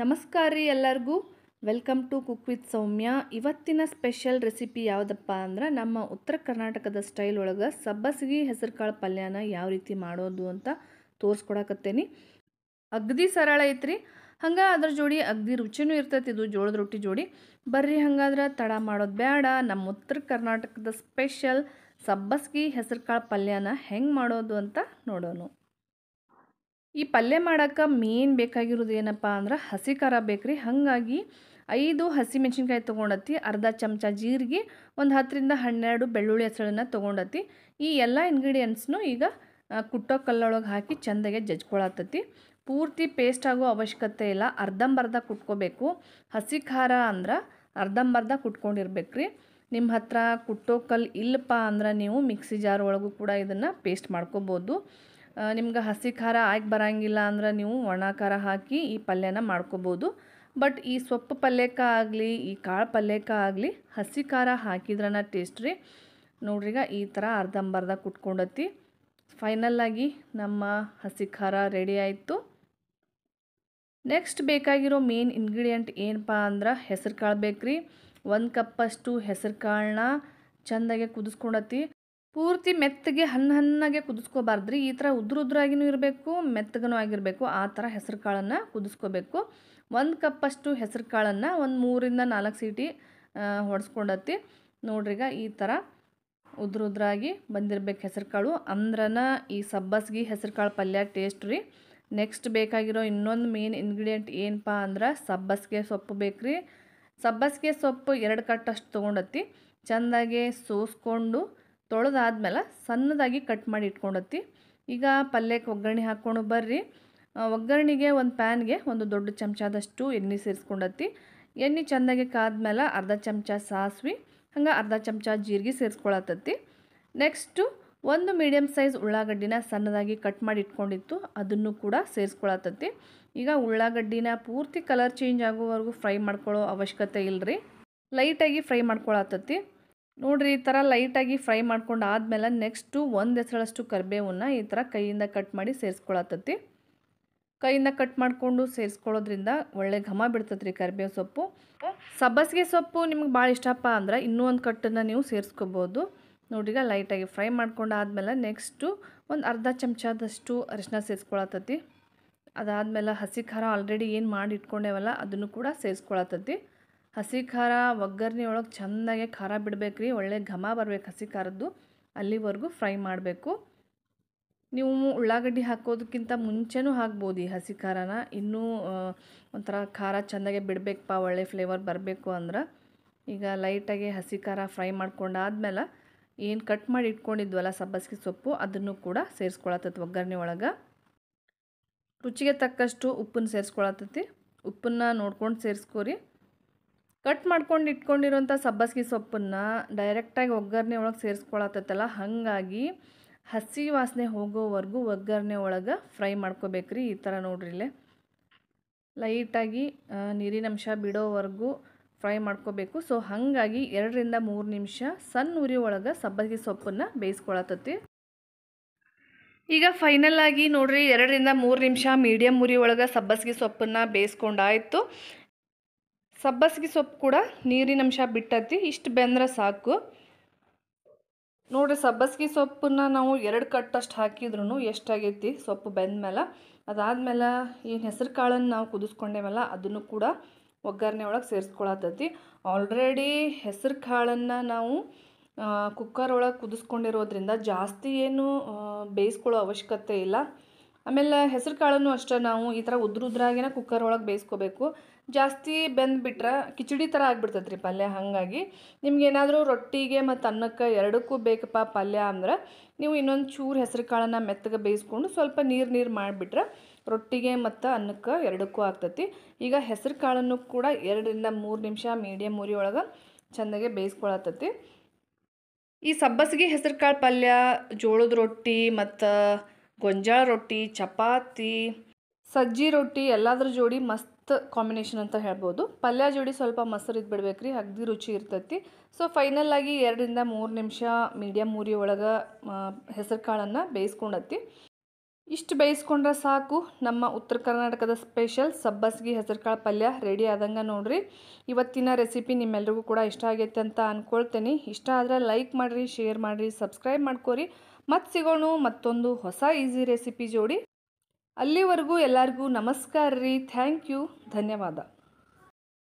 ನಮಸ್ಕಾರ ರೀ ಎಲ್ಲರಿಗೂ welcome to cook with Soumya ಇವತ್ತಿನ ಸ್ಪೆಷಲ್ ರೆಸಿಪಿ ಯಾವುದಪ್ಪ ಅಂದ್ರೆ ನಮ್ಮ ಉತ್ತರ ಕರ್ನಾಟಕದ ಸ್ಟೈಲ್ ಒಳಗೆ ಸಬ್ಬಸಿಗೆ ಹೆಸರುಕಾಳು ಪಲ್ಯನ ಯಾವ ರೀತಿ ಮಾಡೋದು ಅಂತ ತೋರಿಸ್ಕೊಡಕತ್ತೇನಿ ಅಗ್ದಿ ಸರಳ ಐತ್ರಿ ಹಂಗೆ ಅದ್ರ ಜೋಡಿ ಅಗ್ದಿ ರುಚಿನೂ ಇರ್ತೈತಿ ಇದು ಜೋಳದ ರೊಟ್ಟಿ ಜೋಡಿ ಬರ್ರಿ ಹಂಗಾದ್ರೆ ತಡ ಮಾಡೋದು ಬೇಡ ನಮ್ಮ ಉತ್ತರ ಕರ್ನಾಟಕದ ಸ್ಪೆಷಲ್ ಸಬ್ಬಸ್ಗಿ ಹೆಸರುಕಾಳು ಪಲ್ಯನ ಹೆಂಗೆ ಮಾಡೋದು ಅಂತ ನೋಡೋಣ ಈ ಪಲ್ಯ ಮಾಡೋಕ್ಕೆ ಮೇನ್ ಬೇಕಾಗಿರೋದು ಏನಪ್ಪ ಅಂದ್ರೆ ಹಸಿ ಖಾರ ಬೇಕ್ರಿ ಹಾಗಾಗಿ ಐದು ಹಸಿ ಮೆಣಸಿನ್ಕಾಯಿ ತೊಗೊಂಡತಿ ಅರ್ಧ ಚಮಚ ಜೀರಿಗೆ ಒಂದು ಹತ್ತರಿಂದ ಹನ್ನೆರಡು ಬೆಳ್ಳುಳ್ಳಿ ಹೆಸಳನ್ನು ತೊಗೊಂಡತಿ ಈ ಎಲ್ಲ ಇಂಗ್ರೀಡಿಯೆಂಟ್ಸ್ನು ಈಗ ಕುಟ್ಟೋ ಕಲ್ಲೊಳಗೆ ಹಾಕಿ ಚೆಂದಾಗೆ ಜಜ್ಕೊಳತ್ತತಿ ಪೂರ್ತಿ ಪೇಸ್ಟ್ ಆಗೋ ಅವಶ್ಯಕತೆ ಇಲ್ಲ ಅರ್ಧಂಬರ್ಧ ಕುಟ್ಕೋಬೇಕು ಹಸಿ ಖಾರ ಅಂದ್ರೆ ಅರ್ಧಂಬರ್ಧ ರೀ ನಿಮ್ಮ ಹತ್ರ ಕುಟ್ಟೋ ಕಲ್ಲು ಇಲ್ಲಪ್ಪ ಅಂದ್ರೆ ನೀವು ಮಿಕ್ಸಿ ಜಾರ್ ಒಳಗೂ ಕೂಡ ಇದನ್ನು ಪೇಸ್ಟ್ ಮಾಡ್ಕೋಬೋದು ನಿಮ್ಗೆ ಹಸಿ ಖಾರ ಆಗಿ ಬರೋಂಗಿಲ್ಲ ಅಂದ್ರೆ ನೀವು ಒಣ ಖಾರ ಹಾಕಿ ಈ ಪಲ್ಯನ ಮಾಡ್ಕೋಬೋದು ಬಟ್ ಈ ಸೊಪ್ಪು ಪಲ್ಯಕ್ಕ ಆಗಲಿ ಈ ಕಾಳು ಪಲ್ಯಕ್ಕ ಆಗಲಿ ಹಸಿ ಖಾರ ಹಾಕಿದ್ರನ ಟೇಸ್ಟ್ ರೀ ನೋಡ್ರಿಗ ಈ ಥರ ಅರ್ಧಂಬರ್ಧ ಕುಟ್ಕೊಂಡತಿ ಫೈನಲ್ಲಾಗಿ ನಮ್ಮ ಹಸಿ ಖಾರ ರೆಡಿ ಆಯಿತು ನೆಕ್ಸ್ಟ್ ಬೇಕಾಗಿರೋ ಮೇನ್ ಇಂಗ್ರೀಡಿಯೆಂಟ್ ಏನಪ್ಪ ಅಂದ್ರೆ ಹೆಸರು ಕಾಳು ಬೇಕ್ರಿ ಒಂದು ಕಪ್ಪಷ್ಟು ಹೆಸರು ಕಾಳನ್ನ ಚೆಂದಾಗೆ ಕುದಿಸ್ಕೊಂಡತಿ ಪೂರ್ತಿ ಮೆತ್ತಗೆ ಹಣ್ಣು ಹಣ್ಣಾಗೆ ಕುದಿಸ್ಕೋಬಾರ್ದ್ರಿ ಈ ಥರ ಉದ್ರಾಗಿನೂ ಇರಬೇಕು ಮೆತ್ತಗೂ ಆಗಿರಬೇಕು ಆ ಥರ ಹೆಸರು ಕಾಳನ್ನು ಕುದಿಸ್ಕೋಬೇಕು ಒಂದು ಕಪ್ಪಷ್ಟು ಹೆಸರು ಕಾಳನ್ನು ಒಂದು ಮೂರಿಂದ ನಾಲ್ಕು ಸೀಟಿ ಹೊಡೆಸ್ಕೊಂಡತ್ತಿ ನೋಡ್ರಿಗ ಈ ಥರ ಉದ್ರ ಉದ್ರಾಗಿ ಬಂದಿರಬೇಕು ಹೆಸರು ಕಾಳು ಅಂದ್ರನ ಈ ಸಬ್ಬಸ್ಗಿ ಹೆಸರು ಕಾಳು ಪಲ್ಯ ಟೇಸ್ಟ್ ರೀ ನೆಕ್ಸ್ಟ್ ಬೇಕಾಗಿರೋ ಇನ್ನೊಂದು ಮೇನ್ ಇಂಗ್ರೀಡಿಯೆಂಟ್ ಏನಪ್ಪ ಅಂದ್ರೆ ಸಬ್ಬಸ್ಗೆ ಸೊಪ್ಪು ಬೇಕು ರೀ ಸಬ್ಬಸ್ಗೆ ಸೊಪ್ಪು ಎರಡು ಕಟ್ಟಷ್ಟು ತೊಗೊಂಡತ್ತಿ ಚೆಂದಾಗೆ ಸೋಸ್ಕೊಂಡು ತೊಳೆದಾದ್ಮೇಲೆ ಸಣ್ಣದಾಗಿ ಕಟ್ ಮಾಡಿ ಇಟ್ಕೊಂಡತ್ತಿ ಈಗ ಪಲ್ಯಕ್ಕೆ ಒಗ್ಗರಣೆ ಹಾಕ್ಕೊಂಡು ಬರ್ರಿ ಒಗ್ಗರಣೆಗೆ ಒಂದು ಪ್ಯಾನ್ಗೆ ಒಂದು ದೊಡ್ಡ ಚಮಚದಷ್ಟು ಎಣ್ಣೆ ಸೇರಿಸ್ಕೊಂಡತ್ತಿ ಎಣ್ಣೆ ಚೆನ್ನಾಗಿ ಕಾದ್ಮೇಲೆ ಅರ್ಧ ಚಮಚ ಸಾಸ್ವಿ ಹಂಗೆ ಅರ್ಧ ಚಮಚ ಜೀರಿಗೆ ಸೇರಿಸ್ಕೊಳತ್ತತಿ ನೆಕ್ಸ್ಟು ಒಂದು ಮೀಡಿಯಮ್ ಸೈಜ್ ಉಳ್ಳಾಗಡ್ಡಿನ ಸಣ್ಣದಾಗಿ ಕಟ್ ಮಾಡಿ ಇಟ್ಕೊಂಡಿತ್ತು ಅದನ್ನು ಕೂಡ ಸೇರಿಸ್ಕೊಳತ್ತತ್ತಿ ಈಗ ಉಳ್ಳಾಗಡ್ಡಿನ ಪೂರ್ತಿ ಕಲರ್ ಚೇಂಜ್ ಆಗೋವರೆಗೂ ಫ್ರೈ ಮಾಡ್ಕೊಳ್ಳೋ ಅವಶ್ಯಕತೆ ಇಲ್ಲರಿ ಲೈಟಾಗಿ ಫ್ರೈ ಮಾಡ್ಕೊಳತ್ತತಿ ನೋಡಿರಿ ಈ ಥರ ಲೈಟಾಗಿ ಫ್ರೈ ಮಾಡ್ಕೊಂಡು ಆದಮೇಲೆ ನೆಕ್ಸ್ಟು ಒಂದು ಹೆಸರಷ್ಟು ಕರಿಬೇವನ್ನು ಈ ಥರ ಕೈಯಿಂದ ಕಟ್ ಮಾಡಿ ಸೇರಿಸ್ಕೊಳತ್ತತಿ ಕೈಯಿಂದ ಕಟ್ ಮಾಡಿಕೊಂಡು ಸೇರಿಸ್ಕೊಳ್ಳೋದ್ರಿಂದ ಒಳ್ಳೆ ಘಮ ಬಿಡ್ತೈತೆ ರೀ ಕರಿಬೇವು ಸೊಪ್ಪು ಸಬ್ಬಸಿಗೆ ಸೊಪ್ಪು ನಿಮ್ಗೆ ಭಾಳ ಇಷ್ಟಪ್ಪ ಅಂದ್ರೆ ಇನ್ನೂ ಒಂದು ಕಟ್ಟನ್ನು ನೀವು ಸೇರಿಸ್ಕೋಬೋದು ಈಗ ಲೈಟಾಗಿ ಫ್ರೈ ಮಾಡ್ಕೊಂಡು ಆದಮೇಲೆ ನೆಕ್ಸ್ಟು ಒಂದು ಅರ್ಧ ಚಮಚದಷ್ಟು ಅರಿಶಿನ ಸೇರಿಸ್ಕೊಳತ್ತತಿ ಅದಾದಮೇಲೆ ಹಸಿ ಖಾರ ಆಲ್ರೆಡಿ ಏನು ಮಾಡಿ ಇಟ್ಕೊಂಡೇವಲ್ಲ ಅದನ್ನು ಕೂಡ ಸೇರಿಸ್ಕೊಳತ್ತತಿ ಹಸಿ ಖಾರ ಒಗ್ಗರಣೆ ಒಳಗೆ ಚೆಂದಾಗೆ ಖಾರ ಬಿಡಬೇಕ್ರಿ ಒಳ್ಳೆ ಘಮ ಬರಬೇಕು ಹಸಿ ಖಾರದ್ದು ಅಲ್ಲಿವರೆಗೂ ಫ್ರೈ ಮಾಡಬೇಕು ನೀವು ಉಳ್ಳಾಗಡ್ಡಿ ಹಾಕೋದಕ್ಕಿಂತ ಮುಂಚೆನೂ ಹಾಕ್ಬೋದು ಈ ಹಸಿ ಖಾರನ ಇನ್ನೂ ಒಂಥರ ಖಾರ ಚೆಂದಾಗೆ ಬಿಡಬೇಕಪ್ಪ ಒಳ್ಳೆ ಫ್ಲೇವರ್ ಬರಬೇಕು ಅಂದ್ರೆ ಈಗ ಲೈಟಾಗಿ ಹಸಿ ಖಾರ ಫ್ರೈ ಮಾಡ್ಕೊಂಡಾದ್ಮೇಲೆ ಏನು ಕಟ್ ಮಾಡಿ ಇಟ್ಕೊಂಡಿದ್ವಲ್ಲ ಸಬ್ಬಸ್ಗೆ ಸೊಪ್ಪು ಅದನ್ನು ಕೂಡ ಸೇರಿಸ್ಕೊಳತ್ತೈತಿ ಒಗ್ಗರಣೆ ಒಳಗೆ ರುಚಿಗೆ ತಕ್ಕಷ್ಟು ಉಪ್ಪನ್ನು ಸೇರಿಸ್ಕೊಳತ್ತೈತಿ ಉಪ್ಪನ್ನು ನೋಡ್ಕೊಂಡು ಸೇರಿಸ್ಕೊರಿ ಕಟ್ ಮಾಡ್ಕೊಂಡು ಇಟ್ಕೊಂಡಿರೋಂಥ ಸಬ್ಬಸ್ಗೆ ಸೊಪ್ಪನ್ನು ಡೈರೆಕ್ಟಾಗಿ ಒಗ್ಗರಣೆ ಒಳಗೆ ಸೇರಿಸ್ಕೊಳತ್ತೈತಲ್ಲ ಹಾಗಾಗಿ ಹಸಿ ವಾಸನೆ ಹೋಗೋವರೆಗೂ ಒಗ್ಗರಣೆ ಒಳಗೆ ಫ್ರೈ ಮಾಡ್ಕೋಬೇಕ್ರಿ ಈ ಥರ ನೋಡ್ರಿ ಇಲ್ಲೇ ಲೈಟಾಗಿ ನೀರಿನಂಶ ಬಿಡೋವರೆಗೂ ಫ್ರೈ ಮಾಡ್ಕೋಬೇಕು ಸೊ ಹಾಗಾಗಿ ಎರಡರಿಂದ ಮೂರು ನಿಮಿಷ ಸಣ್ಣ ಉರಿ ಒಳಗೆ ಸಬ್ಬಸ್ಗೆ ಸೊಪ್ಪನ್ನು ಬೇಯಿಸ್ಕೊಳತ್ತತಿ ಈಗ ಫೈನಲ್ ಆಗಿ ನೋಡ್ರಿ ಎರಡರಿಂದ ಮೂರು ನಿಮಿಷ ಮೀಡಿಯಮ್ ಉರಿ ಒಳಗೆ ಸಬ್ಬಸ್ಗೆ ಸೊಪ್ಪನ್ನು ಬೇಯಿಸ್ಕೊಂಡಾಯಿತು ಸಬ್ಬಸ್ಗೆ ಸೊಪ್ಪು ಕೂಡ ನೀರಿನಂಶ ಬಿಟ್ಟತಿ ಇಷ್ಟು ಬೆಂದ್ರೆ ಸಾಕು ನೋಡಿರಿ ಸಬ್ಬಸ್ಗೆ ಸೊಪ್ಪನ್ನ ನಾವು ಎರಡು ಕಟ್ಟಷ್ಟು ಹಾಕಿದ್ರು ಎಷ್ಟಾಗೈತಿ ಸೊಪ್ಪು ಬೆಂದಮೇಲೆ ಅದಾದಮೇಲೆ ಈ ಹೆಸರು ಕಾಳನ್ನು ನಾವು ಕುದಿಸ್ಕೊಂಡೇವಲ್ಲ ಅದನ್ನು ಕೂಡ ಒಗ್ಗರಣೆ ಒಳಗೆ ಸೇರಿಸ್ಕೊಳತ್ತೈತಿ ಆಲ್ರೆಡಿ ಹೆಸರು ಕಾಳನ್ನು ನಾವು ಕುಕ್ಕರ್ ಒಳಗೆ ಕುದಿಸ್ಕೊಂಡಿರೋದ್ರಿಂದ ಜಾಸ್ತಿ ಏನು ಬೇಯಿಸ್ಕೊಳ್ಳೋ ಅವಶ್ಯಕತೆ ಇಲ್ಲ ಆಮೇಲೆ ಹೆಸರು ಕಾಳನ್ನು ಅಷ್ಟೇ ನಾವು ಈ ಥರ ಉದ್ರ ಉದ್ರಾಗಿನ ಕುಕ್ಕರ್ ಒಳಗೆ ಬೇಯಿಸ್ಕೋಬೇಕು ಜಾಸ್ತಿ ಬೆಂದ್ಬಿಟ್ರೆ ಕಿಚಡಿ ಥರ ಆಗಿಬಿಡ್ತೈತೆ ರೀ ಪಲ್ಯ ಹಾಗಾಗಿ ಏನಾದರೂ ರೊಟ್ಟಿಗೆ ಮತ್ತು ಅನ್ನಕ್ಕೆ ಎರಡಕ್ಕೂ ಬೇಕಪ್ಪ ಪಲ್ಯ ಅಂದ್ರೆ ನೀವು ಇನ್ನೊಂದು ಚೂರು ಹೆಸರು ಕಾಳನ್ನು ಮೆತ್ತಗೆ ಬೇಯಿಸ್ಕೊಂಡು ಸ್ವಲ್ಪ ನೀರು ನೀರು ಮಾಡಿಬಿಟ್ರೆ ರೊಟ್ಟಿಗೆ ಮತ್ತು ಅನ್ನಕ್ಕೆ ಎರಡಕ್ಕೂ ಆಗ್ತೈತಿ ಈಗ ಹೆಸರು ಕಾಳನ್ನು ಕೂಡ ಎರಡರಿಂದ ಮೂರು ನಿಮಿಷ ಮೀಡಿಯಮ್ ಉರಿ ಒಳಗೆ ಚೆಂದಾಗೆ ಬೇಯಿಸ್ಕೊಳತ್ತತಿ ಈ ಸಬ್ಬಸಿಗೆ ಹೆಸರು ಕಾಳು ಪಲ್ಯ ಜೋಳದ ರೊಟ್ಟಿ ಮತ್ತು ಗೊಂಜಾ ರೊಟ್ಟಿ ಚಪಾತಿ ಸಜ್ಜಿ ರೊಟ್ಟಿ ಎಲ್ಲಾದ್ರ ಜೋಡಿ ಮಸ್ತ್ ಕಾಂಬಿನೇಷನ್ ಅಂತ ಹೇಳ್ಬೋದು ಪಲ್ಯ ಜೋಡಿ ಸ್ವಲ್ಪ ಮೊಸರು ಇದು ಬಿಡ್ಬೇಕ್ರಿ ರೀ ಅಗ್ದಿ ರುಚಿ ಇರ್ತೈತಿ ಸೊ ಫೈನಲ್ ಆಗಿ ಎರಡರಿಂದ ಮೂರು ನಿಮಿಷ ಮೀಡಿಯಮ್ ಮೂರಿ ಒಳಗೆ ಹೆಸರು ಕಾಳನ್ನು ಬೇಯಿಸ್ಕೊಂಡತ್ತಿ ಇಷ್ಟು ಬೇಯಿಸ್ಕೊಂಡ್ರೆ ಸಾಕು ನಮ್ಮ ಉತ್ತರ ಕರ್ನಾಟಕದ ಸ್ಪೆಷಲ್ ಸಬ್ಬಸ್ಗಿ ಹೆಸರುಕಾಳು ಪಲ್ಯ ರೆಡಿ ಆದಂಗೆ ನೋಡಿರಿ ಇವತ್ತಿನ ರೆಸಿಪಿ ನಿಮ್ಮೆಲ್ಲರಿಗೂ ಕೂಡ ಇಷ್ಟ ಆಗೈತೆ ಅಂತ ಅಂದ್ಕೊಳ್ತೀನಿ ಇಷ್ಟ ಆದರೆ ಲೈಕ್ ಮಾಡಿರಿ ಶೇರ್ ಮಾಡಿರಿ ಸಬ್ಸ್ಕ್ರೈಬ್ ಮಾಡ್ಕೊರಿ ಮತ್ತು ಸಿಗೋಣ ಮತ್ತೊಂದು ಹೊಸ ಈಸಿ ರೆಸಿಪಿ ಜೋಡಿ ಅಲ್ಲಿವರೆಗೂ ಎಲ್ಲರಿಗೂ ನಮಸ್ಕಾರ ರೀ ಥ್ಯಾಂಕ್ ಯು ಧನ್ಯವಾದ